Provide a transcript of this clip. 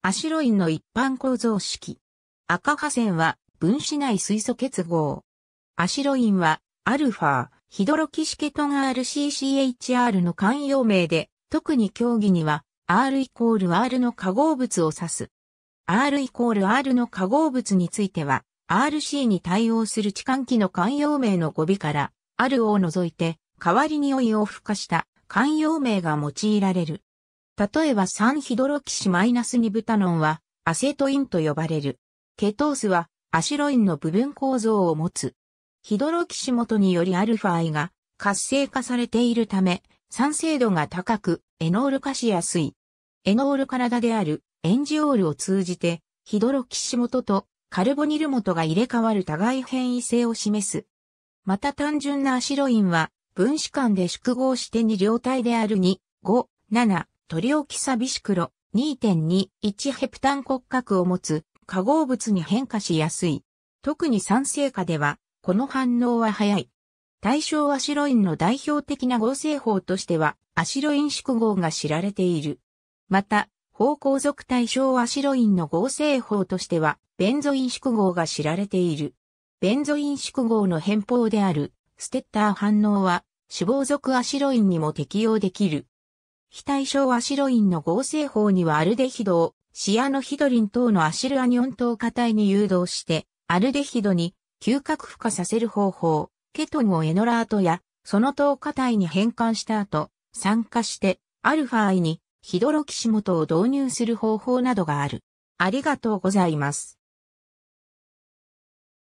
アシロインの一般構造式。赤破線は分子内水素結合。アシロインは、アルファ、ヒドロキシケトン RCCHR の慣用名で、特に競技には、R イコール R の化合物を指す。R イコール R の化合物については、RC に対応する置換器の慣用名の語尾から、R を除いて、代わりにおいを付加した慣用名が用いられる。例えば3ヒドロキシマイナス -2 ブタノンはアセトインと呼ばれる。ケトースはアシロインの部分構造を持つ。ヒドロキシ元によりアルファイが活性化されているため、酸性度が高くエノール化しやすい。エノール体であるエンジオールを通じてヒドロキシ元とカルボニル元が入れ替わる互い変異性を示す。また単純なアシロインは分子間で縮合して2両体である2、5、7、取り置きサビシクロ2.21ヘプタン骨格を持つ化合物に変化しやすい。特に酸性化では、この反応は早い。対象アシロインの代表的な合成法としては、アシロイン縮合が知られている。また、方向属対象アシロインの合成法としては、ベンゾイン縮合が知られている。ベンゾイン縮合の変法である、ステッター反応は、脂肪属アシロインにも適用できる。非対称アシロインの合成法にはアルデヒドをシアノヒドリン等のアシルアニオン等価体に誘導して、アルデヒドに嗅覚付加させる方法、ケトンをエノラートや、その等価体に変換した後、酸化して、アルファイにヒドロキシモトを導入する方法などがある。ありがとうございます。